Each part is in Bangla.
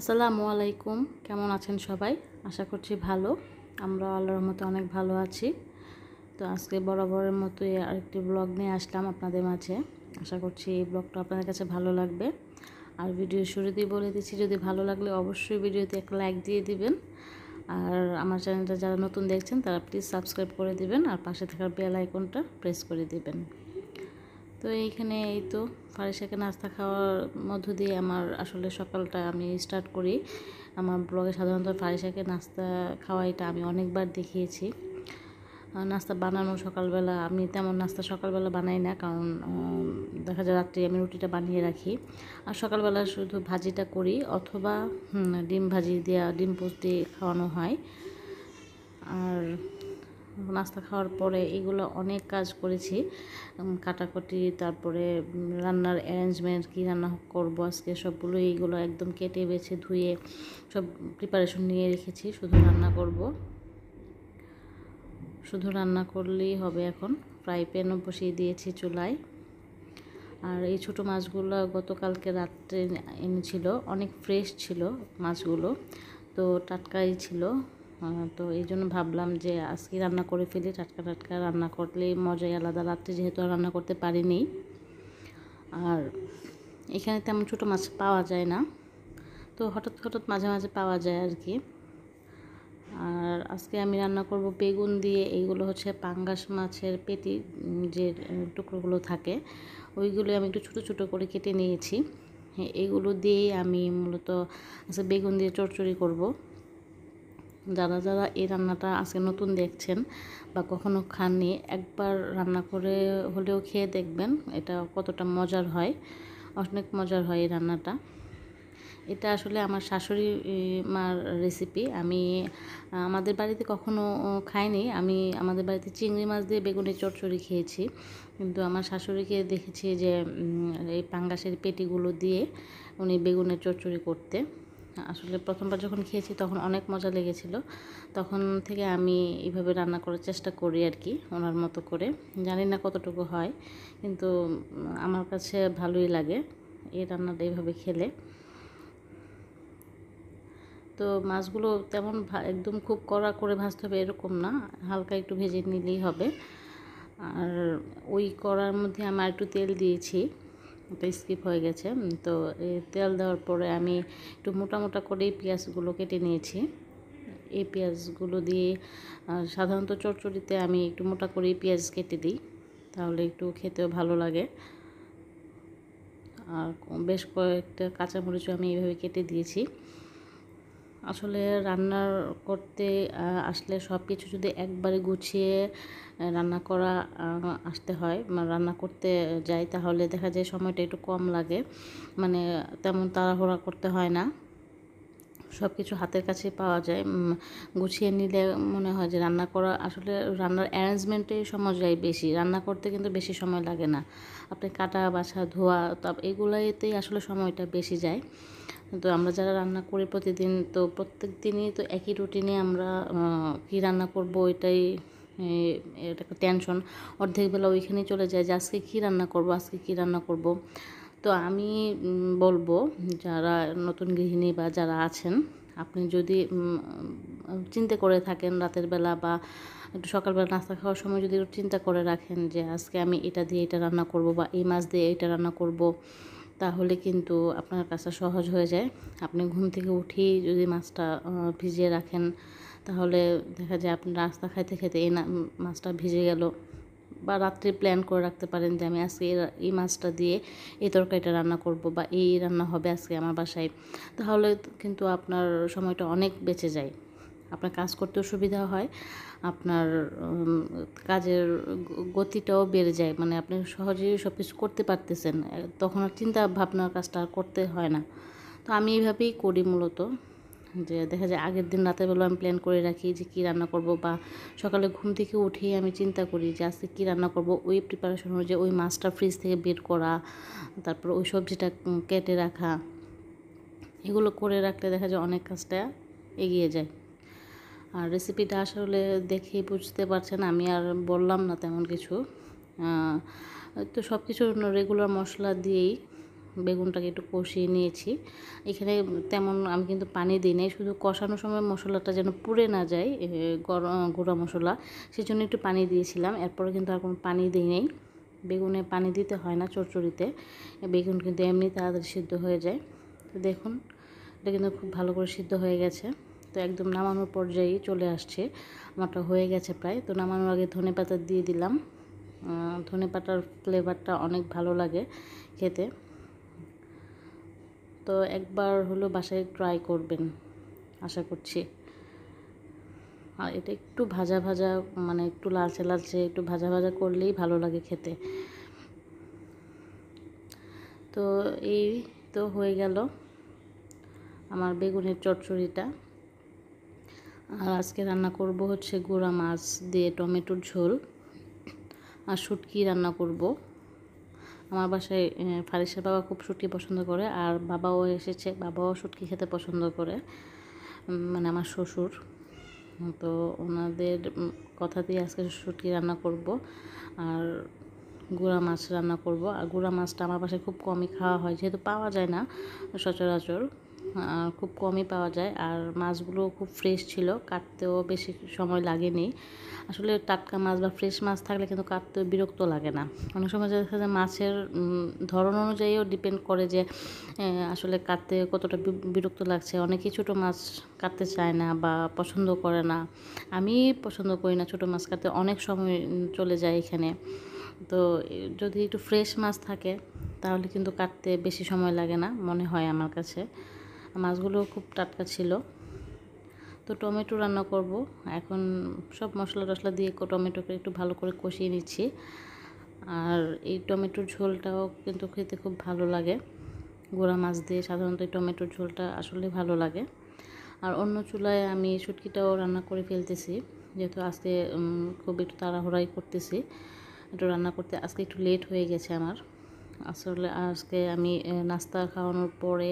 আসসালামু আলাইকুম কেমন আছেন সবাই আশা করছি ভালো আমরা আল্লাহর মতো অনেক ভালো আছি তো আজকে বরাবরের মতোই আরেকটি ব্লগ নিয়ে আসলাম আপনাদের মাঝে আশা করছি এই ব্লগটা আপনাদের কাছে ভালো লাগবে আর ভিডিও শুরুতেই বলে দিচ্ছি যদি ভালো লাগলে অবশ্যই ভিডিওতে একটা লাইক দিয়ে দিবেন আর আমার চ্যানেলটা যারা নতুন দেখছেন তারা প্লিজ সাবস্ক্রাইব করে দিবেন আর পাশে থাকার বেল আইকনটা প্রেস করে দিবেন তো এইখানে এই তো ফারি শাকে নাস্তা খাওয়ার মধ্য দিয়ে আমার আসলে সকালটা আমি স্টার্ট করি আমার ব্লগে সাধারণত ফারি শাকে নাস্তা খাওয়াইটা আমি অনেকবার দেখিয়েছি নাস্তা বানানো সকালবেলা আমি তেমন নাস্তা সকালবেলা বানাই না কারণ দেখা যায় রাত্রে আমি রুটিটা বানিয়ে রাখি আর সকালবেলা শুধু ভাজিটা করি অথবা ডিম ভাজি দেওয়া ডিম পোস্ট দিয়ে খাওয়ানো হয় আর নাস্তা খাওয়ার পরে এগুলো অনেক কাজ করেছি কাটাকুটি তারপরে রান্নার অ্যারেঞ্জমেন্ট কী রান্না করবো আজকে সবগুলো এইগুলো একদম কেটে বেছে ধুয়ে সব প্রিপারেশন নিয়ে রেখেছি শুধু রান্না করব শুধু রান্না করলেই হবে এখন ফ্রাই প্যানও বসিয়ে দিয়েছি চুলায় আর এই ছোট মাছগুলো গতকালকে রাত্রে এনেছিল অনেক ফ্রেশ ছিল মাছগুলো তো টাটকাই ছিল তো এই জন্য ভাবলাম যে আজকে রান্না করে ফেলি টাটকা টাটকা রান্না করলে মজাই আলাদা রাত্রে যেহেতু রান্না করতে পারিনি আর এখানে তেমন ছোটো মাছ পাওয়া যায় না তো হঠাৎ হঠাৎ মাঝে মাঝে পাওয়া যায় আর কি আর আজকে আমি রান্না করব বেগুন দিয়ে এইগুলো হচ্ছে পাঙ্গাস মাছের পেটি যে টুকরোগুলো থাকে ওইগুলো আমি একটু ছোটো ছোটো করে কেটে নিয়েছি হ্যাঁ, এগুলো দিয়েই আমি মূলত আচ্ছা বেগুন দিয়ে চড়চড়ি করব যারা যারা এই রান্নাটা আজকে নতুন দেখছেন বা কখনো খাননি একবার রান্না করে হলেও খেয়ে দেখবেন এটা কতটা মজার হয় অনেক মজার হয় এই রান্নাটা এটা আসলে আমার শাশুড়ি মার রেসিপি আমি আমাদের বাড়িতে কখনো খাইনি আমি আমাদের বাড়িতে চিংড়ি মাছ দিয়ে বেগুনের চটচড়ি খেয়েছি কিন্তু আমার শাশুড়িকে দেখেছি যে এই পাঙ্গাসের পেটিগুলো দিয়ে উনি বেগুনের চটচড়ি করতে আসলে প্রথমবার যখন খেয়েছি তখন অনেক মজা লেগেছিল তখন থেকে আমি এইভাবে রান্না করার চেষ্টা করি আর কি ওনার মতো করে জানি না কতটুকু হয় কিন্তু আমার কাছে ভালোই লাগে এই রান্নাটা এইভাবে খেলে তো মাছগুলো তেমন একদম খুব কড়া করে ভাজতে হবে এরকম না হালকা একটু ভেজে নিলেই হবে আর ওই কড়ার মধ্যে আমার একটু তেল দিয়েছি ওটা স্কিপ হয়ে গেছে তো তেল দেওয়ার পরে আমি একটু মোটা মোটা করেই পেঁয়াজগুলো কেটে নিয়েছি এই পেঁয়াজগুলো দিয়ে সাধারণত চটচড়িতে আমি একটু মোটা করেই পেঁয়াজ কেটে দিই তাহলে একটু খেতেও ভালো লাগে আর বেশ কয়েকটা কাঁচামরিচও আমি এইভাবে কেটে দিয়েছি আসলে রান্না করতে আসলে সব কিছু যদি একবারে গুছিয়ে রান্না করা আসতে হয় রান্না করতে যাই তাহলে দেখা যায় সময়টা একটু কম লাগে মানে তেমন তাড়াহুড়া করতে হয় না সব কিছু হাতের কাছে পাওয়া যায় গুছিয়ে নিলে মনে হয় যে রান্না করা আসলে রান্নার অ্যারেঞ্জমেন্টে সময় যায় বেশি রান্না করতে কিন্তু বেশি সময় লাগে না আপনি কাটা বাছা ধোয়া তব এগুলোতেই আসলে সময়টা বেশি যায় তো আমরা যারা রান্না করি প্রতিদিন তো প্রত্যেক দিনই তো একই রুটিনে আমরা কি রান্না করব এটাই এটা একটা টেনশন অর্ধেক বেলা চলে যায় যে আজকে কী রান্না করব আজকে কী রান্না করব তো আমি বলবো যারা নতুন গৃহিণী বা যারা আছেন আপনি যদি চিন্তা করে থাকেন রাতের বেলা বা একটু সকালবেলা নাস্তা খাওয়ার সময় যদি চিন্তা করে রাখেন যে আজকে আমি এটা দিয়ে এটা রান্না করব বা এই মাছ দিয়ে এটা রান্না করব তাহলে কিন্তু আপনার কাছে সহজ হয়ে যায় আপনি ঘুম থেকে উঠি যদি মাছটা ভিজিয়ে রাখেন তাহলে দেখা যায় আপনি রাস্তা খাইতে খাইতে এই মাছটা ভিজে গেল বা রাত্রে প্ল্যান করে রাখতে পারেন যে আমি আজকে এই মাছটা দিয়ে এই তরকারিটা রান্না করব বা এই রান্না হবে আজকে আমার বাসায় তাহলে কিন্তু আপনার সময়টা অনেক বেঁচে যায় আপনার কাজ করতেও সুবিধা হয় আপনার কাজের গতিটাও বেড়ে যায় মানে আপনি সহজেই সব কিছু করতে পারতেছেন তখন আর চিন্তা ভাবনার কাজটা আর করতে হয় না তো আমি এইভাবেই করি মূলত যে দেখা যায় আগের দিন রাতেরবেলা আমি প্ল্যান করে রাখি যে কী রান্না করব বা সকালে ঘুম থেকে উঠেই আমি চিন্তা করি যে আজকে কী রান্না করব ওই প্রিপারেশন অনুযায়ী ওই মাছটা ফ্রিজ থেকে বের করা তারপর ওই সবজিটা কেটে রাখা এগুলো করে রাখলে দেখা যায় অনেক কাজটা এগিয়ে যায় আর রেসিপিটা আসলে দেখেই বুঝতে পারছেন আমি আর বললাম না তেমন কিছু তো সব কিছু রেগুলার মশলা দিয়েই বেগুনটাকে একটু কষিয়ে নিয়েছি এখানে তেমন আমি কিন্তু পানি দিই নাই শুধু কষানোর সময় মশলাটা যেন পুড়ে না যায় গরম গুঁড়া মশলা সেজন্য একটু পানি দিয়েছিলাম এরপরে কিন্তু আর কোনো পানি দিই নেই বেগুনে পানি দিতে হয় না চচ্চড়িতে বেগুন কিন্তু এমনি তাড়াতাড়ি সিদ্ধ হয়ে যায় তো দেখুন এটা কিন্তু খুব ভালো করে সিদ্ধ হয়ে গেছে তো একদম নামানোর পর্যায়ে চলে আসছে আমারটা হয়ে গেছে প্রায় তো নামানোর আগে ধনে পাতা দিয়ে দিলাম ধনে পাতার ফ্লেভারটা অনেক ভালো লাগে খেতে তো একবার হলো বাসায় ট্রাই করবেন আশা করছি আর এটা একটু ভাজা ভাজা মানে একটু লালচে লালচে একটু ভাজা ভাজা করলেই ভালো লাগে খেতে তো এই তো হয়ে গেল আমার বেগুনের চটচড়িটা আর আজকে রান্না করব হচ্ছে গোড়া মাছ দিয়ে টমেটোর ঝোল আর শুটকি রান্না করব আমার বাসায় ফারিসের বাবা খুব শুটকি পছন্দ করে আর বাবাও এসেছে বাবাও শুটকি খেতে পছন্দ করে মানে আমার শ্বশুর তো ওনাদের কথা দিয়ে আজকে শুটকি রান্না করব আর গুঁড়া মাছ রান্না করব আর গুঁড়া মাছটা আমার পাশে খুব কমই খাওয়া হয় যেহেতু পাওয়া যায় না সচরাচর খুব কমই পাওয়া যায় আর মাছগুলো খুব ফ্রেশ ছিল কাটতেও বেশি সময় লাগেনি আসলে টাটকা মাছ বা ফ্রেশ মাছ থাকলে কিন্তু কাটতেও বিরক্ত লাগে না অনেক সময় দেখা যায় মাছের ধরন অনুযায়ীও ডিপেন্ড করে যে আসলে কাটতে কতটা বিরক্ত লাগছে অনেকেই ছোটো মাছ কাটতে চায় না বা পছন্দ করে না আমি পছন্দ করি না ছোটো মাছ কাটতে অনেক সময় চলে যায় এখানে তো যদি একটু ফ্রেশ মাছ থাকে তাহলে কিন্তু কাটতে বেশি সময় লাগে না মনে হয় আমার কাছে মাছগুলো খুব টাটকা ছিল তো টমেটো রান্না করব এখন সব মশলা টশলা দিয়ে টমেটোকে একটু ভালো করে কষিয়ে নিচ্ছি আর এই টমেটোর ঝোলটাও কিন্তু খেতে খুব ভালো লাগে গোড়া মাছ দিয়ে সাধারণত এই টমেটোর ঝোলটা আসলে ভালো লাগে আর অন্য চুলায় আমি সুটকিটাও রান্না করে ফেলতেছি যেহেতু আজকে খুব একটু তাড়াহুড়াই করতেছি একটু রান্না করতে আজকে একটু লেট হয়ে গেছে আমার আসলে আজকে আমি নাস্তা খাওয়ানোর পরে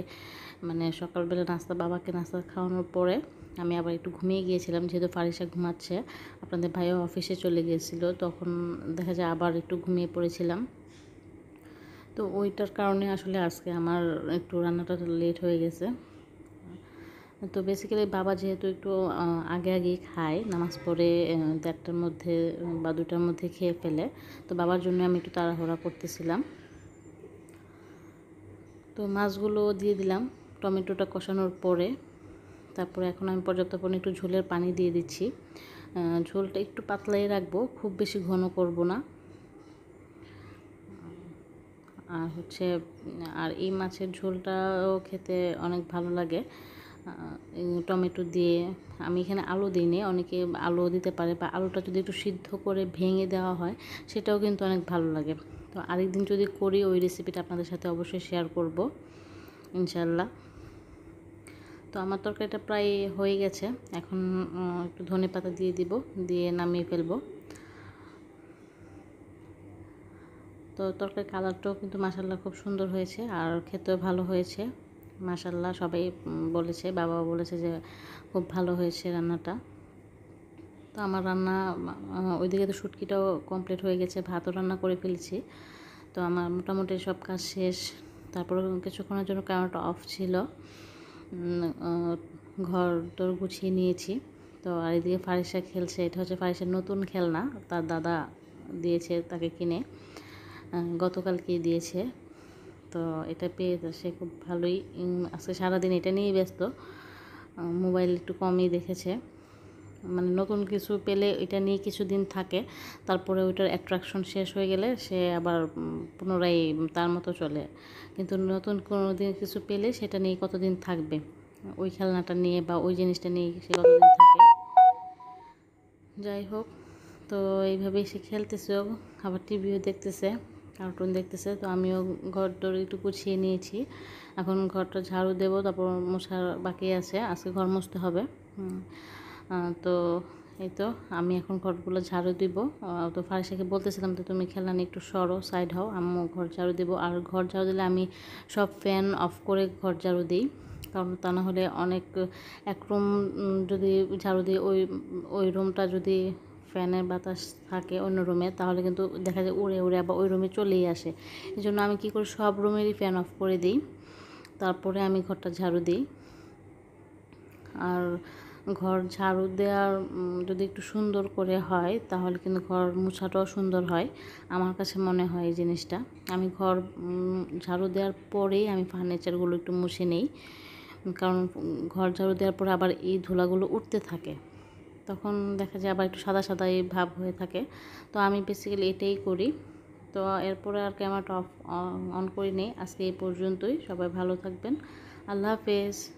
মানে সকালবেলা নাস্তা বাবাকে নাস্তা খাওয়ানোর পরে আমি আবার একটু ঘুমিয়ে গিয়েছিলাম যেহেতু ফারিসা ঘুমাচ্ছে আপনাদের ভাইও অফিসে চলে গিয়েছিল তখন দেখা যায় আবার একটু ঘুমিয়ে পড়েছিলাম তো ওইটার কারণে আসলে আজকে আমার একটু রান্নাটা লেট হয়ে গেছে তো বেসিক্যালি বাবা যেহেতু একটু আগে আগে খায় নামাজ পড়ে দেড়টার মধ্যে বা দুটার মধ্যে খেয়ে ফেলে তো বাবার জন্য আমি একটু তাড়াহুড়া করতেছিলাম তো মাছগুলো দিয়ে দিলাম টমেটোটা কষানোর পরে তারপরে এখন আমি পর্যাপ্ত পরিমাণে একটু ঝোলের পানি দিয়ে দিচ্ছি ঝোলটা একটু পাতলাই রাখবো খুব বেশি ঘন করব না আর হচ্ছে আর এই মাছের ঝোলটাও খেতে অনেক ভালো লাগে টমেটো দিয়ে আমি এখানে আলু দিই নি অনেকে আলু দিতে পারে বা আলুটা যদি একটু সিদ্ধ করে ভেঙে দেওয়া হয় সেটাও কিন্তু অনেক ভালো লাগে তো আরেকদিন যদি করি ওই রেসিপিটা আপনাদের সাথে অবশ্যই শেয়ার করব ইনশাল্লাহ তো আমার তরকারিটা প্রায় হয়ে গেছে এখন একটু ধনে পাতা দিয়ে দিব দিয়ে নামিয়ে ফেলব তো তরকারির কালারটাও কিন্তু মাসাল্লাহ খুব সুন্দর হয়েছে আর খেতেও ভালো হয়েছে মাসাল্লাহ সবাই বলেছে বাবাও বলেছে যে খুব ভালো হয়েছে রান্নাটা তো আমার রান্না ওইদিকে তো শুটকিটাও কমপ্লিট হয়ে গেছে ভাতও রান্না করে ফেলেছি তো আমার মোটামুটি সব কাজ শেষ তারপরে কিছুক্ষণের জন্য ক্যামেরাটা অফ ছিল ঘর দর গুছিয়ে নিয়েছি তো আর এদিকে ফারিসা খেলছে এটা হচ্ছে ফারিসের নতুন খেলনা তার দাদা দিয়েছে তাকে কিনে গতকালকে দিয়েছে তো এটা পেয়ে সে খুব ভালোই আজকে সারাদিন এটা নিয়েই ব্যস্ত মোবাইল একটু কমই দেখেছে মানে নতুন কিছু পেলে ওইটা নিয়ে কিছুদিন থাকে তারপরে ওইটার অ্যাট্রাকশন শেষ হয়ে গেলে সে আবার পুনরায় তার মতো চলে কিন্তু নতুন কোনো দিন কিছু পেলে সেটা নিয়ে কতদিন থাকবে ওই খেলনাটা নিয়ে বা ওই জিনিসটা নিয়ে সে কতদিন থাকে যাই হোক তো এইভাবেই সে খেলতেছে আবার টিভিও দেখতেছে কার্টুন দেখতেছে তো আমিও ঘর দর একটু গুছিয়ে নিয়েছি এখন ঘরটা ঝাড়ু দেব তারপর মশার বাকি আছে আজকে ঘর মুছতে হবে তো এই তো আমি এখন ঘরগুলো ঝাড়ু দিব তো ফারিসাকে বলতেছিলাম তো তুমি খেলানি একটু সরো সাইড হও আম্মু ঘর ঝাড়ু দেবো আর ঘর ঝাড়ু দিলে আমি সব ফ্যান অফ করে ঘর ঝাড়ু দিই কারণ তা না হলে অনেক এক রুম যদি ঝাড়ু দিই ওই ওই রুমটা যদি ফ্যানের বাতাস থাকে অন্য রুমে তাহলে কিন্তু দেখা যায় উড়ে উড়ে আবার ওই রুমে চলেই আসে এই জন্য আমি কী করি সব রুমেরই ফ্যান অফ করে দিই তারপরে আমি ঘরটা ঝাড়ু দিই আর ঘর ঝাড়ু দেওয়ার যদি একটু সুন্দর করে হয় তাহলে কিন্তু ঘর মুছাটাও সুন্দর হয় আমার কাছে মনে হয় এই জিনিসটা আমি ঘর ঝাড়ু দেওয়ার পরেই আমি ফার্নিচারগুলো একটু মুছে নেই কারণ ঘর ঝাড়ু দেওয়ার পরে আবার এই ধুলাগুলো উঠতে থাকে তখন দেখা যায় আবার একটু সাদা সাদা এই ভাব হয়ে থাকে তো আমি বেসিক্যালি এটাই করি তো এরপরে আর ক্যামেরাটা অফ অন করি নেই আজকে এই পর্যন্তই সবাই ভালো থাকবেন আল্লাহ হাফেজ